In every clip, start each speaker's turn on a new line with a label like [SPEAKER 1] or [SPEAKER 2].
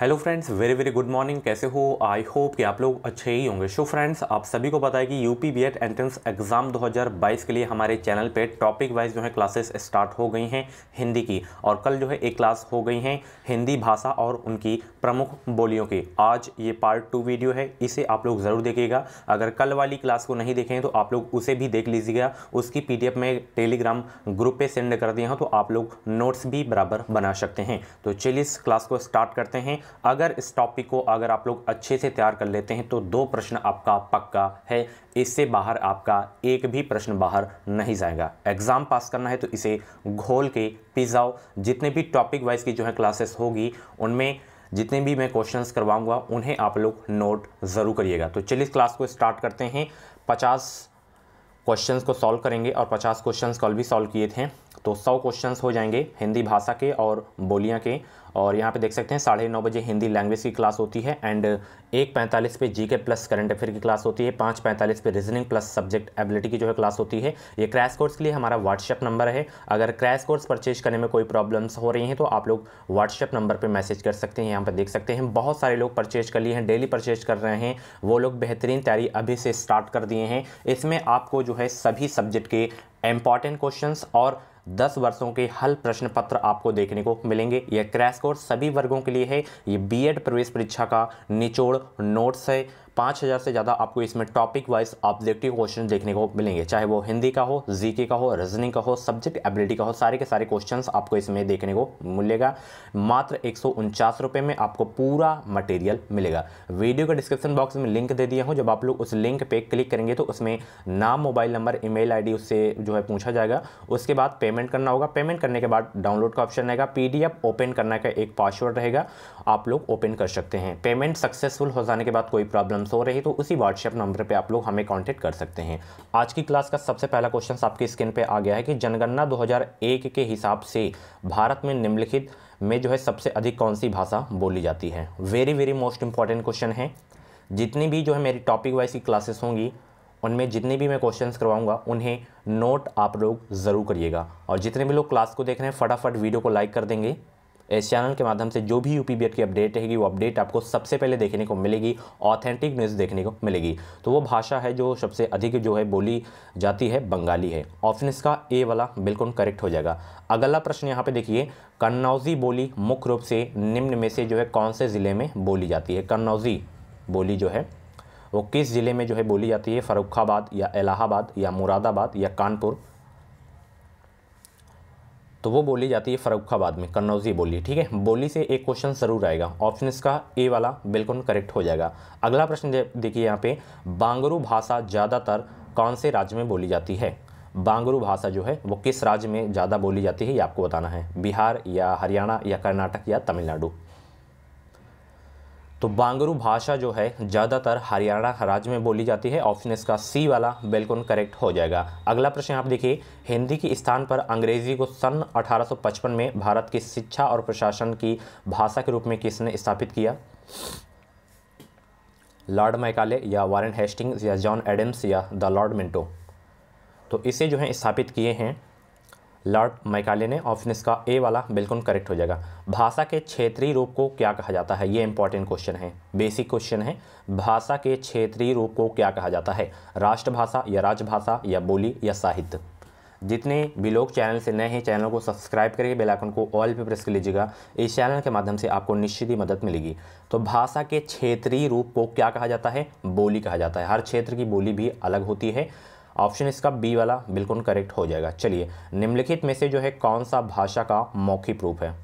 [SPEAKER 1] Hello friends very very good morning कैसे हो I hope कि आप लोग अच्छे ही होंगे शो फ्रेंड्स आप सभी को पता है कि यूपी बीएड एंट्रेंस एग्ज़ाम 2022 के लिए हमारे चैनल पे टॉपिक वाइज जो है क्लासेस स्टार्ट हो गई हैं हिंदी की और कल जो है एक क्लास हो गई हैं हिंदी भाषा और उनकी प्रमुख बोलियों की आज ये पार्ट टू वीडियो है इसे आप लोग ज़रूर देखिएगा अगर कल वाली क्लास को नहीं देखें तो आप लोग उसे भी देख लीजिएगा उसकी पी में टेलीग्राम ग्रुप पर सेंड कर दिया हूँ तो आप लोग नोट्स भी बराबर बना सकते हैं तो चलिए इस क्लास को स्टार्ट करते हैं अगर इस टॉपिक को अगर आप लोग अच्छे से तैयार कर लेते हैं तो दो प्रश्न आपका पक्का है इससे बाहर आपका एक भी प्रश्न बाहर नहीं जाएगा एग्ज़ाम पास करना है तो इसे घोल के पिज़ाओ जितने भी टॉपिक वाइज की जो है क्लासेस होगी उनमें जितने भी मैं क्वेश्चंस करवाऊंगा उन्हें आप लोग नोट ज़रूर करिएगा तो चलिए इस क्लास को स्टार्ट करते हैं पचास क्वेश्चंस को सॉल्व करेंगे और 50 क्वेश्चंस कल भी सॉल्व किए थे तो 100 क्वेश्चंस हो जाएंगे हिंदी भाषा के और बोलियाँ के और यहाँ पे देख सकते हैं साढ़े नौ बजे हिंदी लैंग्वेज की क्लास होती है एंड एक पैंतालीस पे G K plus current affair की क्लास होती है पाँच पैंतालीस पे रीजनिंग प्लस सब्जेक्ट एबिलिटी की जो है क्लास होती है ये क्रैश कोर्स के लिए हमारा व्हाट्सएप नंबर है अगर क्रैश कोर्स परचेज करने में कोई प्रॉब्लम्स हो रही हैं तो आप लोग व्हाट्सएप नंबर पर मैसेज कर सकते हैं यहाँ पर देख सकते हैं बहुत सारे लोग परचेज कर लिए हैं डेली परचेज कर रहे हैं वो लोग बेहतरीन तैयारी अभी से स्टार्ट कर दिए हैं इसमें आपको जो है सभी सब्जेक्ट के इम्पॉर्टेंट क्वेश्चंस और दस वर्षों के हल प्रश्न पत्र आपको देखने को मिलेंगे यह क्रैश कोर्स सभी वर्गों के लिए है ये बीएड प्रवेश परीक्षा का निचोड़ नोट्स है पाँच हज़ार से ज़्यादा आपको इसमें टॉपिक वाइज ऑब्जेक्टिव क्वेश्चन देखने को मिलेंगे चाहे वो हिंदी का हो जीके का हो रीजनिंग का हो सब्जेक्ट एबिलिटी का हो सारे के सारे क्वेश्चंस आपको इसमें देखने को मिलेगा मात्र एक रुपए में आपको पूरा मटेरियल मिलेगा वीडियो का डिस्क्रिप्शन बॉक्स में लिंक दे दिया हूँ जब आप लोग उस लिंक पर क्लिक करेंगे तो उसमें नाम मोबाइल नंबर ई मेल उससे जो है पूछा जाएगा उसके बाद पेमेंट करना होगा पेमेंट करने के बाद डाउनलोड का ऑप्शन रहेगा पीडीएफ ओपन करने का एक पासवर्ड रहेगा आप लोग ओपन कर सकते हैं पेमेंट सक्सेसफुल हो जाने के बाद कोई प्रॉब्लम हो रही तो उसी व्हाट्सएप नंबर पर आप लोग हमें कॉन्टैक्ट कर सकते हैं आज की क्लास का सबसे पहला क्वेश्चन आपकी स्क्रीन पर आ गया है कि जनगणना 2001 के हिसाब से भारत में निम्नलिखित में जो है सबसे अधिक कौन सी भाषा बोली जाती है very very most important question है जितनी भी जो है मेरी टॉपिक वाइज की क्लासेस होंगी उनमें जितने भी मैं क्वेश्चंस करवाऊंगा उन्हें नोट आप लोग ज़रूर करिएगा और जितने भी लोग क्लास को देख रहे हैं फटाफट वीडियो को लाइक कर देंगे इस चैनल के माध्यम से जो भी यू पी की अपडेट रहेगी वो अपडेट आपको सबसे पहले देखने को मिलेगी ऑथेंटिक न्यूज़ देखने को मिलेगी तो वो भाषा है जो सबसे अधिक जो है बोली जाती है बंगाली है ऑप्शन इसका ए वाला बिल्कुल करेक्ट हो जाएगा अगला प्रश्न यहाँ पे देखिए कन्नौजी बोली मुख्य रूप से निम्न में से जो है कौन से ज़िले में बोली जाती है कन्नौजी बोली जो है वो किस ज़िले में जो है बोली जाती है फ़रुखाबाद या इलाहाबाद या मुरादाबाद या कानपुर तो वो बोली जाती है फरुखाबाद में कन्नौजी बोली ठीक है बोली से एक क्वेश्चन ज़रूर आएगा ऑप्शन इसका ए वाला बिल्कुल करेक्ट हो जाएगा अगला प्रश्न देखिए यहाँ पे बांगरू भाषा ज़्यादातर कौन से राज्य में बोली जाती है बांगरू भाषा जो है वो किस राज्य में ज़्यादा बोली जाती है ये आपको बताना है बिहार या हरियाणा या कर्नाटक या तमिलनाडु तो बांगरू भाषा जो है ज़्यादातर हरियाणा राज्य में बोली जाती है ऑप्शन इसका सी वाला बिल्कुल करेक्ट हो जाएगा अगला प्रश्न आप देखिए हिंदी के स्थान पर अंग्रेजी को सन 1855 में भारत की शिक्षा और प्रशासन की भाषा के रूप में किसने स्थापित किया लॉर्ड मैकाले या वारेन हेस्टिंग्स या जॉन एडम्स या द लॉर्ड मिंटो तो इसे जो है स्थापित किए हैं लॉर्ड मैकाले ने ऑप्शन इसका ए वाला बिल्कुल करेक्ट हो जाएगा भाषा के क्षेत्रीय रूप को क्या कहा जाता है ये इंपॉर्टेंट क्वेश्चन है बेसिक क्वेश्चन है भाषा के क्षेत्रीय रूप को क्या कहा जाता है राष्ट्रभाषा या राजभाषा या बोली या साहित्य जितने भी लोग चैनल से नए हैं चैनल को सब्सक्राइब करके बेलाइकन को ऑल पे प्रेस कर लीजिएगा इस चैनल के माध्यम से आपको निश्चित ही मदद मिलेगी तो भाषा के क्षेत्रीय रूप को क्या कहा जाता है बोली कहा जाता है हर क्षेत्र की बोली भी अलग होती है ऑप्शन इसका बी वाला बिल्कुल करेक्ट हो जाएगा चलिए निम्नलिखित में से जो है कौन सा भाषा का मौखिक रूप है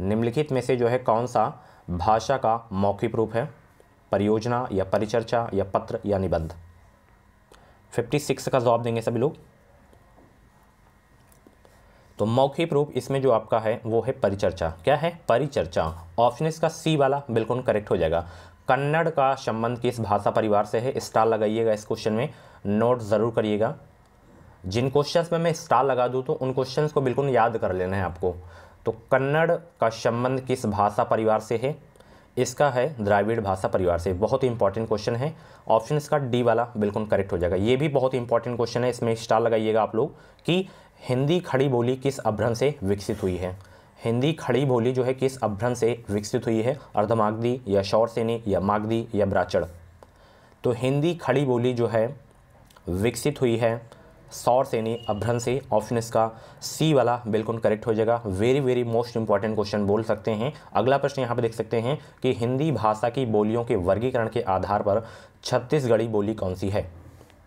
[SPEAKER 1] निम्नलिखित में से जो है कौन सा भाषा का मौखिक रूप है परियोजना या परिचर्चा या पत्र या निबंध फिफ्टी सिक्स का जवाब देंगे सभी लोग तो मौखिक रूप इसमें जो आपका है वो है परिचर्चा क्या है परिचर्चा ऑप्शन इसका सी वाला बिल्कुल करेक्ट हो जाएगा कन्नड़ का संबंध किस भाषा परिवार से है स्टार लगाइएगा इस क्वेश्चन में नोट ज़रूर करिएगा जिन क्वेश्चंस में मैं स्टार लगा दूँ तो उन क्वेश्चंस को बिल्कुल याद कर लेना है आपको तो कन्नड़ का संबंध किस भाषा परिवार से है इसका है द्राविड़ भाषा परिवार से बहुत ही इंपॉर्टेंट क्वेश्चन है ऑप्शन इसका डी वाला बिल्कुल करेक्ट हो जाएगा ये भी बहुत ही इंपॉर्टेंट क्वेश्चन है इसमें स्टार लगाइएगा आप लोग कि हिंदी खड़ी बोली किस अभ्रंश से विकसित हुई है हिंदी खड़ी बोली जो है किस अभ्रंश से विकसित हुई है अर्धमागधी या शौर या मागधी या ब्राचड़ तो हिंदी खड़ी बोली जो है विकसित हुई है सौर सेनी अभ्रंश से ऑप्शन इसका सी वाला बिल्कुल करेक्ट हो जाएगा very very most important question बोल सकते हैं अगला प्रश्न यहाँ पर देख सकते हैं कि हिंदी भाषा की बोलियों के वर्गीकरण के आधार पर छत्तीसगढ़ी बोली कौन सी है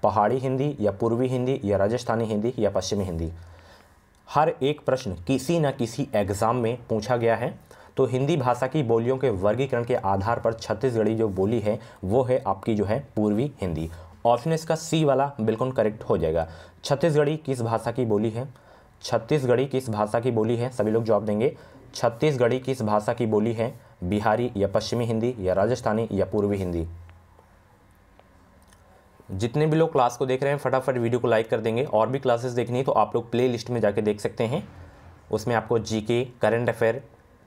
[SPEAKER 1] पहाड़ी हिंदी या पूर्वी हिंदी या राजस्थानी हिंदी या पश्चिमी हिंदी हर एक प्रश्न किसी न किसी एग्ज़ाम में पूछा गया है तो हिंदी भाषा की बोलियों के वर्गीकरण के आधार पर छत्तीसगढ़ी जो बोली है वो है आपकी जो है पूर्वी हिंदी ऑप्शन इसका सी वाला बिल्कुल करेक्ट हो जाएगा छत्तीसगढ़ी किस भाषा की बोली है छत्तीसगढ़ी किस भाषा की बोली है सभी लोग जवाब देंगे छत्तीसगढ़ी किस भाषा की बोली है बिहारी या पश्चिमी हिंदी या राजस्थानी या पूर्वी हिंदी जितने भी लोग क्लास को देख रहे हैं फटाफट वीडियो को लाइक कर देंगे और भी क्लासेस देखनी है तो आप लोग प्ले लिस्ट में जाके देख सकते हैं उसमें आपको के करंट अफेयर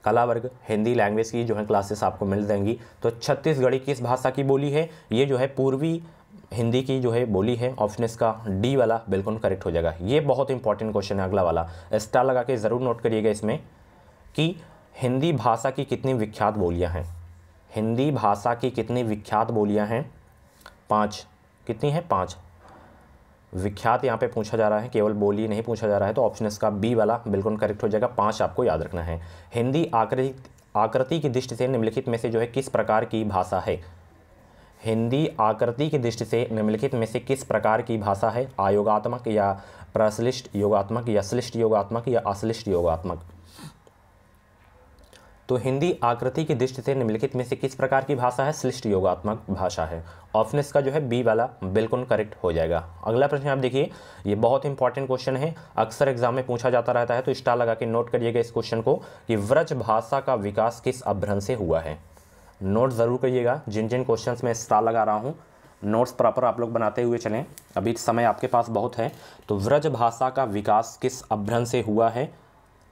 [SPEAKER 1] कला वर्ग हिंदी लैंग्वेज की जो है क्लासेस आपको मिल जाएंगी तो छत्तीसगढ़ी किस भाषा की बोली है ये जो है पूर्वी हिंदी की जो है बोली है ऑप्शन इसका डी वाला बिल्कुल करेक्ट हो जाएगा ये बहुत इंपॉर्टेंट क्वेश्चन है अगला वाला स्टार लगा के ज़रूर नोट करिएगा इसमें कि हिंदी भाषा की कितनी विख्यात बोलियां हैं हिंदी भाषा की कितनी विख्यात बोलियां हैं पाँच कितनी हैं पाँच विख्यात यहाँ पे पूछा जा रहा है केवल बोली नहीं पूछा जा रहा है तो ऑप्शन इसका बी वाला बिल्कुल करेक्ट हो जाएगा पाँच आपको याद रखना है हिंदी आकृति आकृति की दृष्टि से निम्नलिखित में से जो है किस प्रकार की भाषा है हिंदी आकृति की दृष्टि से निम्नलिखित में से किस प्रकार की भाषा है आयोगात्मक या प्रश्लिष्ट योगात्मक या श्लिष्ट योगात्मक या अश्लिष्ट योगात्मक तो हिंदी आकृति की दृष्टि से निम्नलिखित में से किस प्रकार की भाषा है श्लिष्ट योगात्मक भाषा है ऑप्शन इसका जो है बी वाला बिल्कुल करेक्ट हो जाएगा अगला प्रश्न आप देखिए ये बहुत इंपॉर्टेंट क्वेश्चन है अक्सर एग्जाम में पूछा जाता रहता है तो स्टार लगा के नोट करिएगा इस क्वेश्चन को कि व्रज भाषा का विकास किस अभ्रंश से हुआ है नोट ज़रूर करिएगा जिन जिन क्वेश्चंस में स्टार लगा रहा हूँ नोट्स प्रॉपर आप लोग बनाते हुए चलें अभी समय आपके पास बहुत है तो व्रज भाषा का विकास किस अभ्रंश से हुआ है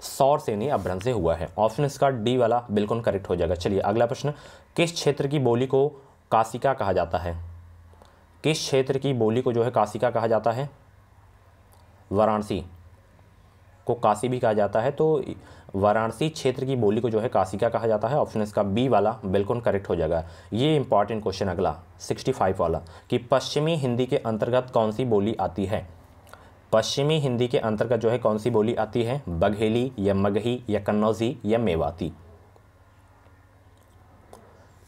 [SPEAKER 1] सौर से नहीं अभ्रंश से हुआ है ऑप्शन इसका डी वाला बिल्कुल करेक्ट हो जाएगा चलिए अगला प्रश्न किस क्षेत्र की बोली को कासिका कहा जाता है किस क्षेत्र की बोली को जो है काशिका कहा जाता है वाराणसी को काशी भी कहा जाता है तो वाराणसी क्षेत्र की बोली को जो है कासिका कहा जाता है ऑप्शन इसका बी वाला बिल्कुल करेक्ट हो जाएगा ये इंपॉर्टेंट क्वेश्चन अगला 65 वाला कि पश्चिमी हिंदी के अंतर्गत कौन सी बोली आती है पश्चिमी हिंदी के अंतर्गत जो है कौन सी बोली आती है बघेली या मगही या कन्नौजी या मेवाती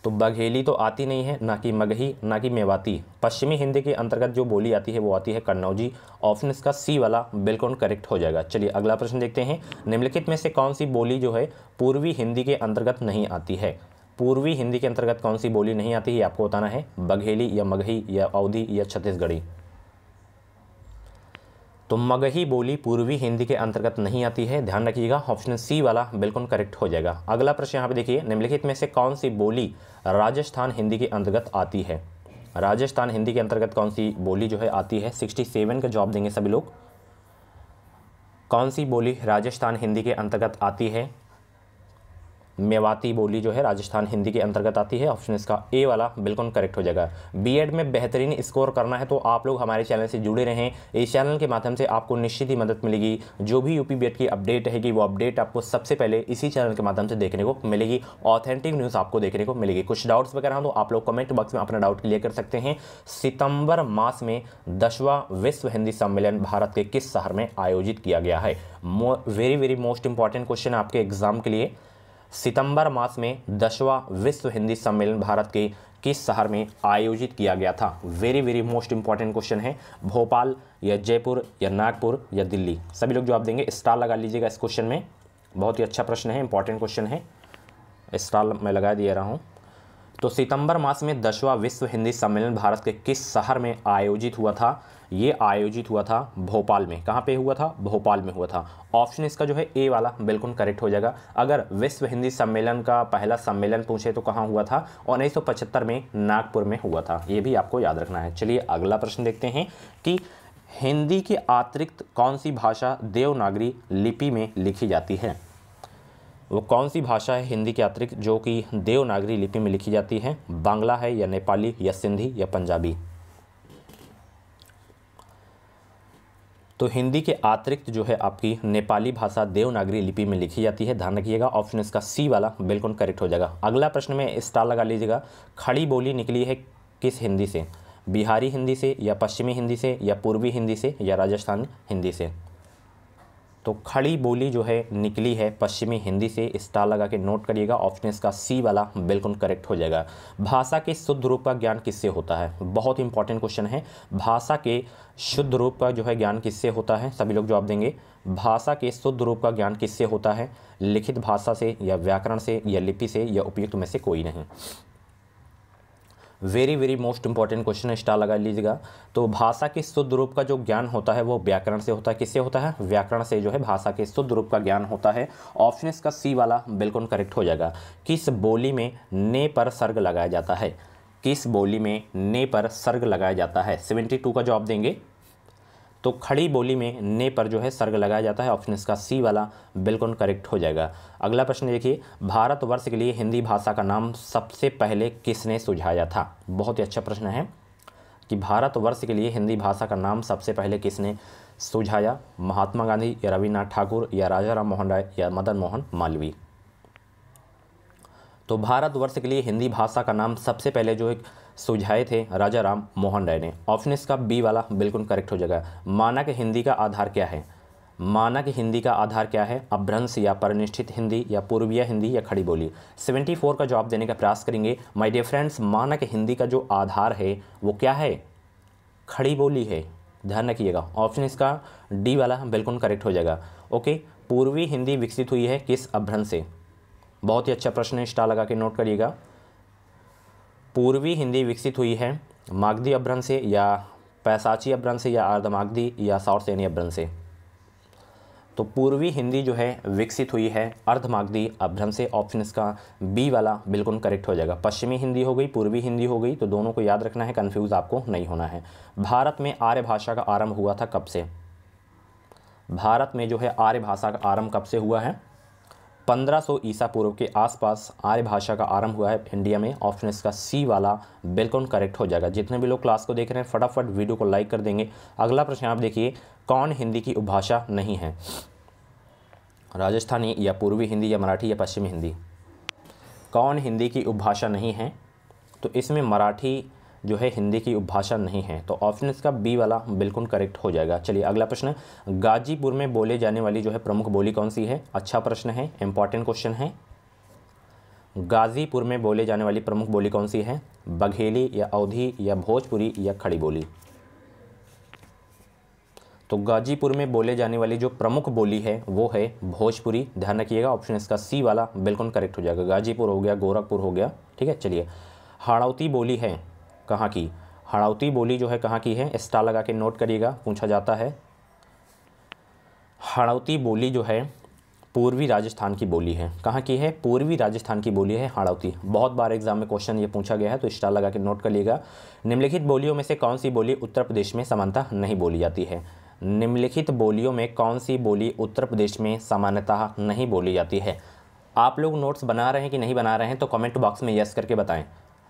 [SPEAKER 1] तो बघेली तो आती नहीं है ना कि मगही ना कि मेवाती पश्चिमी हिंदी के अंतर्गत जो बोली आती है वो आती है कन्नौजी ऑप्शन इसका सी वाला बिल्कुल करेक्ट हो जाएगा चलिए अगला प्रश्न देखते हैं निम्नलिखित में से कौन सी बोली जो है पूर्वी हिंदी के अंतर्गत नहीं आती है पूर्वी हिंदी के अंतर्गत कौन सी बोली नहीं आती है आपको बताना है बघेली या मगही या अवधि या छत्तीसगढ़ी तो मगही बोली पूर्वी हिंदी के अंतर्गत नहीं आती है ध्यान रखिएगा ऑप्शन सी वाला बिल्कुल करेक्ट हो जाएगा अगला प्रश्न यहाँ पे देखिए निम्नलिखित में से कौन सी बोली राजस्थान हिंदी के अंतर्गत आती है राजस्थान हिंदी के अंतर्गत कौन सी बोली जो है आती है सिक्सटी सेवन का जवाब देंगे सभी लोग कौन सी बोली राजस्थान हिंदी के अंतर्गत आती है मेवाती बोली जो है राजस्थान हिंदी के अंतर्गत आती है ऑप्शन इसका ए वाला बिल्कुल करेक्ट हो जाएगा बीएड में बेहतरीन स्कोर करना है तो आप लोग हमारे चैनल से जुड़े रहें इस चैनल के माध्यम से आपको निश्चित ही मदद मिलेगी जो भी यूपी बीएड की अपडेट रहेगी वो अपडेट आपको सबसे पहले इसी चैनल के माध्यम से देखने को मिलेगी ऑथेंटिक न्यूज़ आपको देखने को मिलेगी कुछ डाउट्स वगैरह तो आप लोग कमेंट बॉक्स में अपना डाउट क्लियर कर सकते हैं सितंबर मास में दसवां विश्व हिंदी सम्मेलन भारत के किस शहर में आयोजित किया गया है very very most important question आपके एग्जाम के लिए सितंबर मास में दसवां विश्व हिंदी सम्मेलन भारत के किस शहर में आयोजित किया गया था very very most important question है भोपाल या जयपुर या नागपुर या दिल्ली सभी लोग जवाब देंगे स्टार लगा लीजिएगा इस क्वेश्चन में बहुत ही अच्छा प्रश्न है इंपॉर्टेंट क्वेश्चन है स्टार मैं लगा दिया रहा हूँ तो सितंबर मास में दसवां विश्व हिंदी सम्मेलन भारत के किस शहर में आयोजित हुआ था ये आयोजित हुआ था भोपाल में कहाँ पे हुआ था भोपाल में हुआ था ऑप्शन इसका जो है ए वाला बिल्कुल करेक्ट हो जाएगा अगर विश्व हिंदी सम्मेलन का पहला सम्मेलन पूछे तो कहाँ हुआ था उन्नीस में नागपुर में हुआ था ये भी आपको याद रखना है चलिए अगला प्रश्न देखते हैं कि हिंदी के अतिरिक्त कौन सी भाषा देवनागरी लिपि में लिखी जाती है वो कौन सी भाषा है हिंदी के अतिरिक्त जो कि देवनागरी लिपि में लिखी जाती है बांग्ला है या नेपाली या सिंधी या पंजाबी तो हिंदी के अतिरिक्त जो है आपकी नेपाली भाषा देवनागरी लिपि में लिखी जाती है ध्यान रखिएगा ऑप्शन इसका सी वाला बिल्कुल करेक्ट हो जाएगा अगला प्रश्न में स्टार लगा लीजिएगा खड़ी बोली निकली है किस हिंदी से बिहारी हिंदी से या पश्चिमी हिंदी से या पूर्वी हिंदी से या राजस्थान हिंदी से तो खड़ी बोली जो है निकली है पश्चिमी हिंदी से स्टार लगा के नोट करिएगा ऑप्शन इसका सी वाला बिल्कुल करेक्ट हो जाएगा भाषा के शुद्ध रूप का ज्ञान किससे होता है बहुत इंपॉर्टेंट क्वेश्चन है भाषा के शुद्ध रूप का जो है ज्ञान किससे होता है सभी लोग जवाब देंगे भाषा के शुद्ध रूप का ज्ञान किससे होता है लिखित भाषा से या व्याकरण से या लिपि से या उपयुक्त में से कोई नहीं very very most important question है स्टार लगा लीजिएगा तो भाषा के शुद्ध रूप का जो ज्ञान होता है वो व्याकरण से होता है किससे होता है व्याकरण से जो है भाषा के शुद्ध रूप का ज्ञान होता है ऑप्शन इसका सी वाला बिल्कुल करेक्ट हो जाएगा किस बोली में ने पर सर्ग लगाया जाता है किस बोली में ने पर सर्ग लगाया जाता है सेवेंटी टू का जवाब देंगे तो खड़ी बोली में ने पर जो है सर्ग लगाया जाता है ऑप्शन इसका सी वाला बिल्कुल करेक्ट हो जाएगा अगला प्रश्न देखिए भारत वर्ष के लिए हिंदी भाषा का नाम सबसे पहले किसने सुझाया था बहुत ही अच्छा प्रश्न है कि भारत वर्ष के लिए हिंदी भाषा का नाम सबसे पहले किसने सुझाया महात्मा गांधी या रविन्द्रनाथ ठाकुर या राजा राम मोहन राय या मदन मोहन मालवी तो भारतवर्ष के लिए हिंदी भाषा का नाम सबसे पहले जो एक सुझाए थे राजा राम मोहन राय ने ऑप्शन इसका बी वाला बिल्कुल करेक्ट हो जाएगा मानक हिंदी का आधार क्या है मानक हिंदी का आधार क्या है अभ्रंश या परनिष्ठित हिंदी या पूर्वीय हिंदी या खड़ी बोली 74 का जवाब देने का प्रयास करेंगे माय डियर फ्रेंड्स मानक हिंदी का जो आधार है वो क्या है खड़ी बोली है ध्यान रखिएगा ऑप्शन इसका डी वाला बिल्कुल करेक्ट हो जाएगा ओके पूर्वी हिंदी विकसित हुई है किस अभ्रंश से बहुत ही अच्छा प्रश्न है स्टार लगा के नोट करिएगा पूर्वी हिंदी विकसित हुई है मागधी अभ्रं से या पैसाची अपभ्रंश से या अर्धमागधी या साउथ सैनी से तो पूर्वी हिंदी जो है विकसित हुई है अर्धमागधी अभ्रं से ऑप्शन इसका बी वाला बिल्कुल करेक्ट हो जाएगा पश्चिमी हिंदी हो गई पूर्वी हिंदी हो गई तो दोनों को याद रखना है कन्फ्यूज आपको नहीं होना है भारत में आर्य भाषा का आरंभ हुआ था कब से भारत में जो है आर्य भाषा का आरंभ कब से हुआ है 1500 ईसा पूर्व के आसपास आर्य भाषा का आरंभ हुआ है इंडिया में ऑप्शन इसका सी वाला बिल्कुल करेक्ट हो जाएगा जितने भी लोग क्लास को देख रहे हैं फटाफट वीडियो को लाइक कर देंगे अगला प्रश्न आप देखिए कौन हिंदी की उपभाषा नहीं है राजस्थानी या पूर्वी हिंदी या मराठी या पश्चिमी हिंदी कौन हिंदी की उपभाषा नहीं है तो इसमें मराठी जो है हिंदी की उपभाषा नहीं है तो ऑप्शन इसका बी वाला बिल्कुल करेक्ट हो जाएगा चलिए अगला प्रश्न गाजीपुर में बोले जाने वाली जो है प्रमुख बोली कौन सी है अच्छा प्रश्न है इंपॉर्टेंट क्वेश्चन है गाजीपुर में बोले जाने वाली प्रमुख बोली कौन सी है बघेली या अवधी या भोजपुरी या खड़ी बोली तो गाजीपुर में बोले जाने वाली जो प्रमुख बोली है वो है भोजपुरी ध्यान रखिएगा ऑप्शन इसका सी वाला बिल्कुल करेक्ट हो जाएगा गाजीपुर हो गया गोरखपुर हो गया ठीक है चलिए हाड़ौती बोली है कहाँ की हड़ौती बोली जो है कहाँ की है स्टा लगा के नोट करिएगा पूछा जाता है हड़ौती बोली जो है पूर्वी राजस्थान की बोली है कहाँ की है पूर्वी राजस्थान की बोली है हड़ौती बहुत बार एग्जाम में क्वेश्चन ये पूछा गया है तो स्टार लगा के नोट कर लीजिएगा निम्नलिखित बोलियों में से कौन सी बोली उत्तर प्रदेश में समानता नहीं बोली जाती है निम्नलिखित बोलियों में कौन सी बोली उत्तर प्रदेश में सामान्यतः नहीं बोली जाती है आप लोग नोट्स बना रहे हैं कि नहीं बना रहे हैं तो कमेंट बॉक्स में यस करके बताएं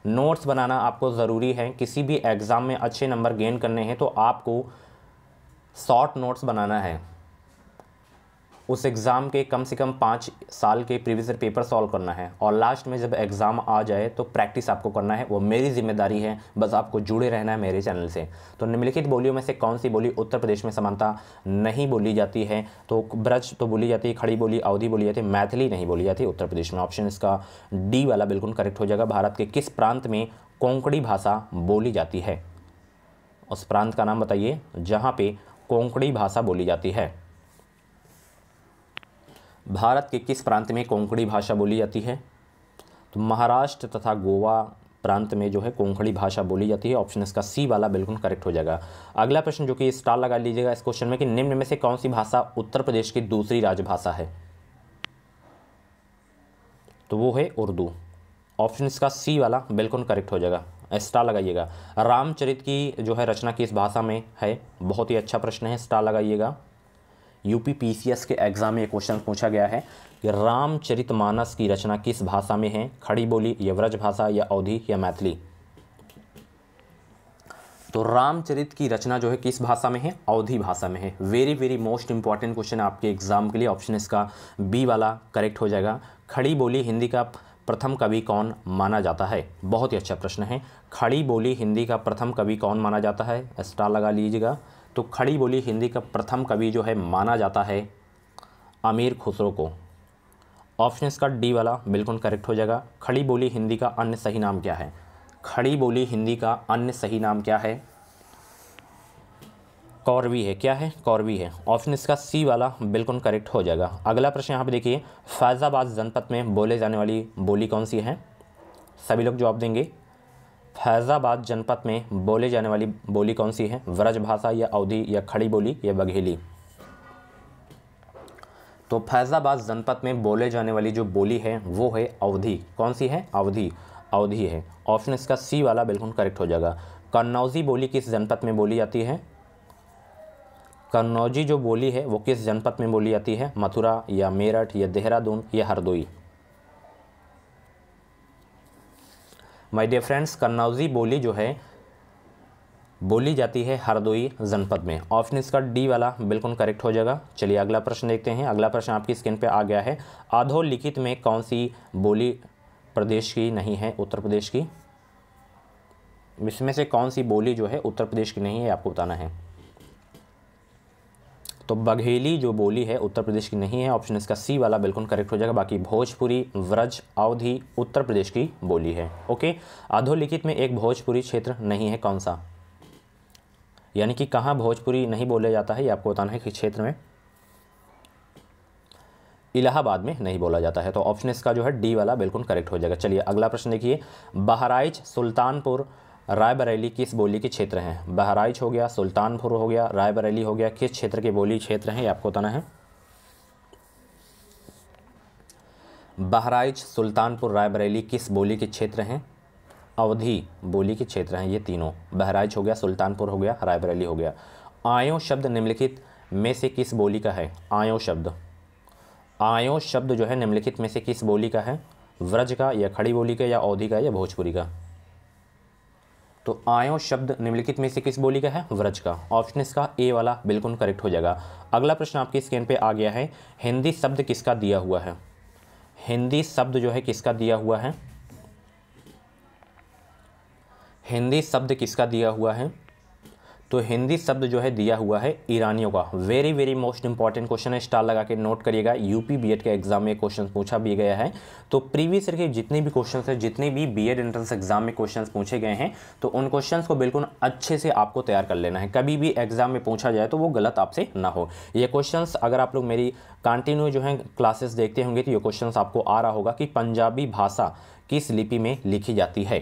[SPEAKER 1] नोट्स बनाना आपको ज़रूरी है किसी भी एग्ज़ाम में अच्छे नंबर गेन करने हैं तो आपको शॉर्ट नोट्स बनाना है उस एग्ज़ाम के कम से कम पाँच साल के प्रीवियस ईयर पेपर सॉल्व करना है और लास्ट में जब एग्ज़ाम आ जाए तो प्रैक्टिस आपको करना है वो मेरी जिम्मेदारी है बस आपको जुड़े रहना है मेरे चैनल से तो निम्नलिखित बोलियों में से कौन सी बोली उत्तर प्रदेश में समानता नहीं बोली जाती है तो ब्रज तो बोली जाती है खड़ी बोली अवधि बोली जाती है मैथिली नहीं बोली जाती उत्तर प्रदेश में ऑप्शन इसका डी वाला बिल्कुल करेक्ट हो जाएगा भारत के किस प्रांत में कोंकड़ी भाषा बोली जाती है उस प्रांत का नाम बताइए जहाँ पर कोंकड़ी भाषा बोली जाती है भारत के किस प्रांत में कोंकणी भाषा बोली जाती है तो महाराष्ट्र तथा गोवा प्रांत में जो है कोंकणी भाषा बोली जाती है ऑप्शन इसका सी वाला बिल्कुल करेक्ट हो जाएगा अगला प्रश्न जो कि स्टार लगा लीजिएगा इस क्वेश्चन में कि निम्न में से कौन सी भाषा उत्तर प्रदेश की दूसरी राजभाषा है तो वो है उर्दू ऑप्शन इसका सी वाला बिल्कुल करेक्ट हो जाएगा स्टार लगाइएगा रामचरित की जो है रचना किस भाषा में है बहुत ही अच्छा प्रश्न है स्टार लगाइएगा यूपी पीसीएस के एग्ज़ाम में ये क्वेश्चन पूछा गया है कि रामचरितमानस की रचना किस भाषा में है खड़ी बोली या व्रज भाषा या अवधि या मैथिली तो रामचरित की रचना जो है किस भाषा में है अवधि भाषा में है very very most important question आपके एग्जाम के लिए ऑप्शन इसका बी वाला करेक्ट हो जाएगा खड़ी बोली हिंदी का प्रथम कवि कौन माना जाता है बहुत ही अच्छा प्रश्न है खड़ी बोली हिंदी का प्रथम कवि कौन माना जाता है स्टार लगा लीजिएगा तो खड़ी बोली हिंदी का प्रथम कवि जो है माना जाता है आमिर खुसरो को ऑप्शन इसका डी वाला बिल्कुल करेक्ट हो जाएगा खड़ी बोली हिंदी का अन्य सही नाम क्या है खड़ी बोली हिंदी का अन्य सही नाम क्या है कौरवी है क्या है कौरवी है ऑप्शन इसका सी वाला बिल्कुल करेक्ट हो जाएगा अगला प्रश्न यहाँ पे देखिए फैज़ाबाद जनपद में बोले जाने वाली बोली कौन सी है सभी लोग जवाब देंगे फैज़ाबाद जनपद में बोले जाने वाली बोली कौन सी है व्रज भाषा या अवधि या खड़ी बोली या बघेली तो फैज़ाबाद जनपद में बोले जाने वाली जो बोली है वो है अवधि कौन सी है अवधि अवधि है ऑप्शन इसका सी वाला बिल्कुल करेक्ट हो जाएगा कन्नौजी बोली किस जनपद में बोली जाती है कन्नौजी जो बोली है वो किस जनपद में बोली जाती है मथुरा या मेरठ या देहरादून या Hardoi my dear friends Kannauji बोली जो है बोली जाती है हरदोई जनपद में ऑप्शन इसका डी वाला बिल्कुल करेक्ट हो जाएगा चलिए अगला प्रश्न देखते हैं अगला प्रश्न आपकी स्क्रीन पे आ गया है अधोलिखित में कौन सी बोली प्रदेश की नहीं है उत्तर प्रदेश की इसमें से कौन सी बोली जो है उत्तर प्रदेश की नहीं है आपको बताना है तो बघेली जो बोली है उत्तर प्रदेश की नहीं है ऑप्शन इसका सी वाला बिल्कुल करेक्ट हो जाएगा बाकी भोजपुरी व्रज अवधि उत्तर प्रदेश की बोली है ओके अधोलिखित में एक भोजपुरी क्षेत्र नहीं है कौन सा यानी कि कहाँ भोजपुरी नहीं बोला जाता है ये आपको बताना है कि क्षेत्र में इलाहाबाद में नहीं बोला जाता है तो ऑप्शन इसका जो है डी वाला बिल्कुल करेक्ट हो जाएगा चलिए अगला प्रश्न देखिए बहराइच सुल्तानपुर रायबरेली किस बोली के क्षेत्र हैं बहराइच हो गया सुल्तानपुर हो गया रायबरेली हो गया किस क्षेत्र के बोली क्षेत्र हैं ये आपको बताना है बहराइच सुल्तानपुर रायबरेली किस बोली के क्षेत्र हैं अवधि बोली के क्षेत्र हैं ये तीनों बहराइच हो गया सुल्तानपुर हो गया रायबरेली हो गया आयो शब्द निम्नलिखित में से किस बोली का है आयो शब्द आयो शब्द जो है निम्नलिखित में से किस बोली का है व्रज का या खड़ी बोली का या अवधि का या भोजपुरी का तो आयो शब्द निम्नलिखित में से किस बोली का है व्रज का ऑप्शन इसका ए वाला बिल्कुल करेक्ट हो जाएगा अगला प्रश्न आपके स्क्रीन पे आ गया है हिंदी शब्द किसका दिया हुआ है हिंदी शब्द जो है किसका दिया हुआ है हिंदी शब्द किसका दिया हुआ है तो हिंदी शब्द जो है दिया हुआ है ईरानियों का very very most important question है स्टार लगा के नोट करिएगा यूपी बीएड के एग्जाम में क्वेश्चन पूछा भी गया है तो प्रीवियस ईयर के जितने भी क्वेश्चन है जितने भी एड एंट्रेंस एग्जाम में क्वेश्चन पूछे गए हैं तो उन क्वेश्चन को बिल्कुल अच्छे से आपको तैयार कर लेना है कभी भी एग्जाम में पूछा जाए तो वो गलत आपसे ना हो ये क्वेश्चन अगर आप लोग मेरी कंटिन्यू जो है क्लासेस देखते होंगे तो ये क्वेश्चन आपको आ रहा होगा कि पंजाबी भाषा किस लिपि में लिखी जाती है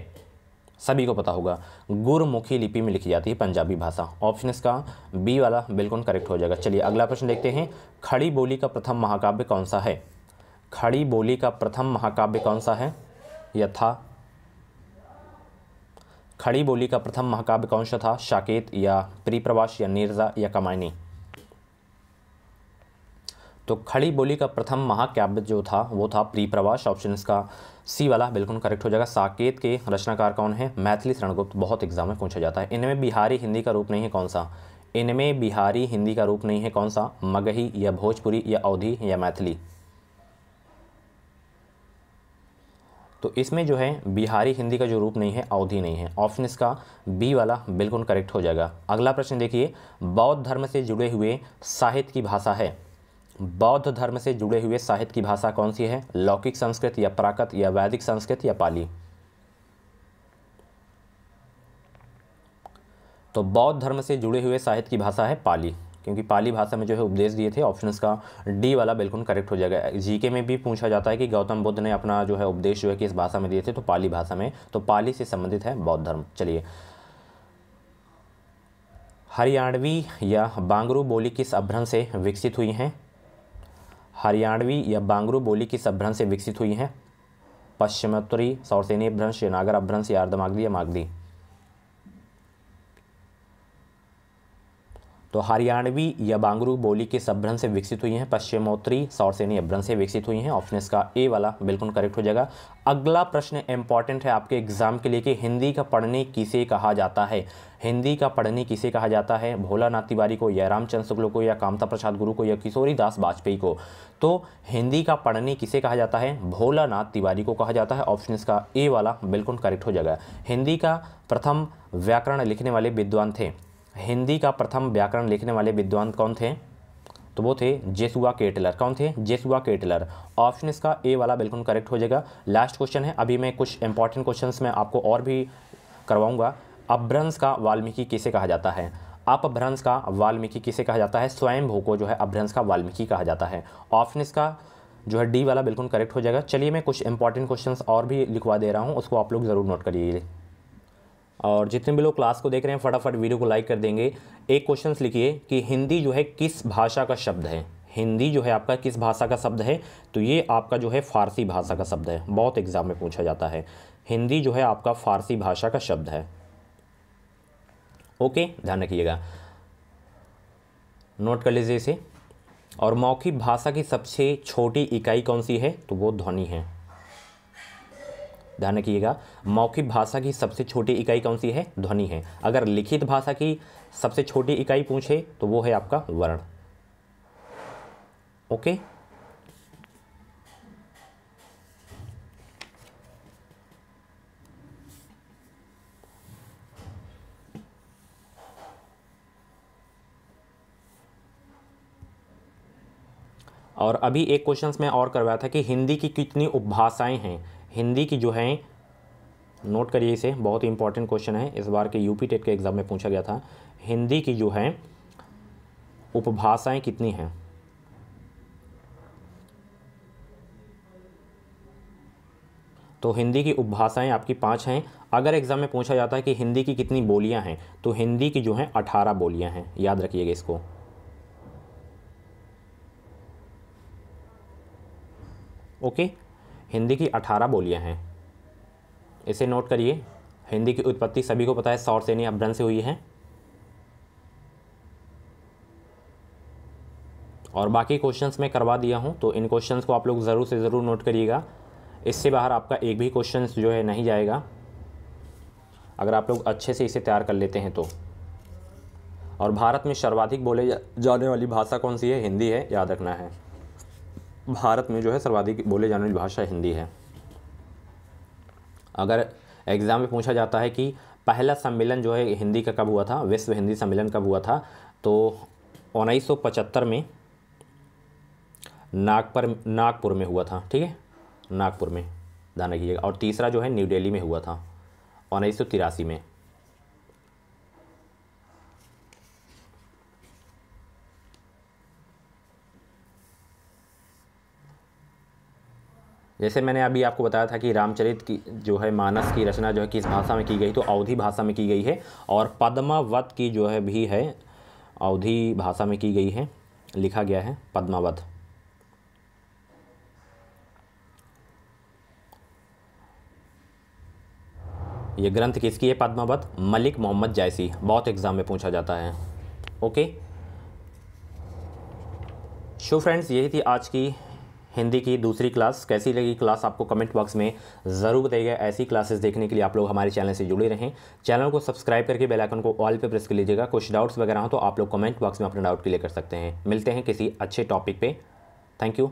[SPEAKER 1] सभी को पता होगा गुरमुखी लिपि में लिखी जाती है पंजाबी भाषा ऑप्शन इसका बी वाला बिल्कुल करेक्ट हो जाएगा चलिए अगला प्रश्न देखते हैं खड़ी बोली का प्रथम महाकाव्य कौन सा है खड़ी बोली का प्रथम महाकाव्य कौन सा है यथा खड़ी बोली का प्रथम महाकाव्य कौन सा था शाकेत या प्रीप्रवास या नीरजा या कमायनी तो खड़ी बोली का प्रथम महाकाव्य जो था वो था प्रीप्रवास ऑप्शन इसका सी वाला बिल्कुल करेक्ट हो जाएगा साकेत के रचनाकार कौन है मैथिली शरणगुप्त बहुत एग्जाम में पूछा जाता है इनमें बिहारी हिंदी का रूप नहीं है कौन सा इनमें बिहारी हिंदी का रूप नहीं है कौन सा मगही या भोजपुरी या अवधी या मैथिली तो इसमें जो है बिहारी हिंदी का जो रूप नहीं है अवधि नहीं है ऑप्शन इसका बी वाला बिल्कुल करेक्ट हो जाएगा अगला प्रश्न देखिए बौद्ध धर्म से जुड़े हुए साहित्य की भाषा है बौद्ध धर्म से जुड़े हुए साहित्य की भाषा कौन सी है लौकिक संस्कृत या प्राकृत या वैदिक संस्कृत या पाली तो बौद्ध धर्म से जुड़े हुए साहित्य की भाषा है पाली क्योंकि पाली भाषा में जो है उपदेश दिए थे ऑप्शंस का डी वाला बिल्कुल करेक्ट हो जाएगा जीके में भी पूछा जाता है कि गौतम बुद्ध ने अपना जो है उपदेश जो है किस भाषा में दिए थे तो पाली भाषा में तो पाली से संबंधित है बौद्ध धर्म चलिए हरियाणवी या बांगरू बोली किस अभ्रम से विकसित हुई हैं हरियाणवी या बांगरू बोली की अभ्रंश से विकसित हुई हैं पश्चिमोत्तरी सौरसेनी भ्रंश नागर अभ्रंश या अर्धमागदी या मागदी। तो हरियाणवी या बांगरू बोली के सभ्रंश से विकसित हुई हैं पश्चिमोत्तरी सौरसेनी अभ्रंश से विकसित हुई हैं ऑप्शन इसका ए वाला बिल्कुल करेक्ट हो जाएगा अगला प्रश्न इंपॉर्टेंट है आपके एग्जाम के लिए कि हिंदी का पढ़ने किसे कहा जाता है हिंदी का पढ़ने किसे कहा जाता है भोलानाथ तिवारी को या रामचंद्र शुक्ल को या कामता प्रसाद गुरु को या किशोरी दास वाजपेयी को तो हिंदी का पढ़ने किसे कहा जाता है भोलानाथ तिवारी को कहा जाता है ऑप्शन इसका ए वाला बिल्कुल करेक्ट हो जाएगा हिंदी का प्रथम व्याकरण लिखने वाले विद्वान थे हिंदी का प्रथम व्याकरण लिखने वाले विद्वान कौन थे तो वो थे जेसुआ केटलर कौन थे जेसुआ केटलर ऑप्शन इसका ए वाला बिल्कुल करेक्ट हो जाएगा लास्ट क्वेश्चन है अभी मैं कुछ इंपॉर्टेंट क्वेश्चंस में आपको और भी करवाऊंगा अभ्रंश का वाल्मीकि किसे कहा जाता है अपभ्रंश का वाल्मीकि किसे कहा जाता है स्वयंभू को जो है अभ्रंश का वाल्मीकि कहा जाता है ऑप्शन इसका जो है डी वाला बिल्कुल करेक्ट हो जाएगा चलिए मैं कुछ इंपॉर्टेंट क्वेश्चन और भी लिखवा दे रहा हूँ उसको आप लोग ज़रूर नोट करिए और जितने भी लोग क्लास को देख रहे हैं फटाफट वीडियो को लाइक कर देंगे एक क्वेश्चन लिखिए कि हिंदी जो है किस भाषा का शब्द है हिंदी जो है आपका किस भाषा का शब्द है तो ये आपका जो है फारसी भाषा का शब्द है बहुत एग्ज़ाम में पूछा जाता है हिंदी जो है आपका फारसी भाषा का शब्द है ओके ध्यान रखिएगा नोट कर लीजिए इसे और मौखिक भाषा की सबसे छोटी इकाई कौन सी है तो वो ध्वनि है ध्यान रखिएगा मौखिक भाषा की सबसे छोटी इकाई कौन सी है ध्वनि है अगर लिखित भाषा की सबसे छोटी इकाई पूछे तो वो है आपका वर्ण ओके और अभी एक क्वेश्चन मैं और करवाया था कि हिंदी की कितनी उपभाषाएं हैं हिंदी की जो है नोट करिए इसे बहुत ही इंपॉर्टेंट क्वेश्चन है इस बार के यूपी टेट के एग्ज़ाम में पूछा गया था हिंदी की जो है उपभाषाएं कितनी हैं तो हिंदी की उपभाषाएं आपकी पांच हैं अगर एग्ज़ाम में पूछा जाता है कि हिंदी की कितनी बोलियां हैं तो हिंदी की जो है अठारह बोलियां हैं याद रखिएगा इसको ओके हिंदी की अठारह बोलियाँ हैं इसे नोट करिए हिंदी की उत्पत्ति सभी को पता है सौर सेनी अभ्रंश से हुई है और बाकी क्वेश्चंस मैं करवा दिया हूँ तो इन क्वेश्चंस को आप लोग ज़रूर से ज़रूर नोट करिएगा इससे बाहर आपका एक भी क्वेश्चन जो है नहीं जाएगा अगर आप लोग अच्छे से इसे तैयार कर लेते हैं तो और भारत में सर्वाधिक बोले जाने वाली भाषा कौन सी है हिंदी है याद रखना है भारत में जो है सर्वाधिक बोले जाने वाली भाषा हिंदी है अगर एग्ज़ाम में पूछा जाता है कि पहला सम्मेलन जो है हिंदी का कब हुआ था विश्व हिंदी सम्मेलन कब हुआ था तो उन्नीस में नागपुर नागपुर में हुआ था ठीक है नागपुर में ध्यान रखिएगा और तीसरा जो है न्यू दिल्ली में हुआ था उन्नीस में जैसे मैंने अभी आपको बताया था कि रामचरित की जो है मानस की रचना जो है किस भाषा में की गई तो अवधि भाषा में की गई है और पद्मावत की जो है भी है अवधि भाषा में की गई है लिखा गया है पद्मावत ये ग्रंथ किसकी है पद्मावत मलिक मोहम्मद जायसी बहुत एग्ज़ाम में पूछा जाता है ओके शो फ्रेंड्स यही थी आज की हिंदी की दूसरी क्लास कैसी लगी क्लास आपको कमेंट बॉक्स में ज़रूर बताइएगा ऐसी क्लासेस देखने के लिए आप लोग हमारे चैनल से जुड़े रहें चैनल को सब्सक्राइब करके बेल आइकन को ऑल पे प्रेस कर लीजिएगा कुछ डाउट्स वगैरह हो तो आप लोग कमेंट बॉक्स में अपना डाउट क्लियर कर सकते हैं मिलते हैं किसी अच्छे टॉपिक पे थैंक यू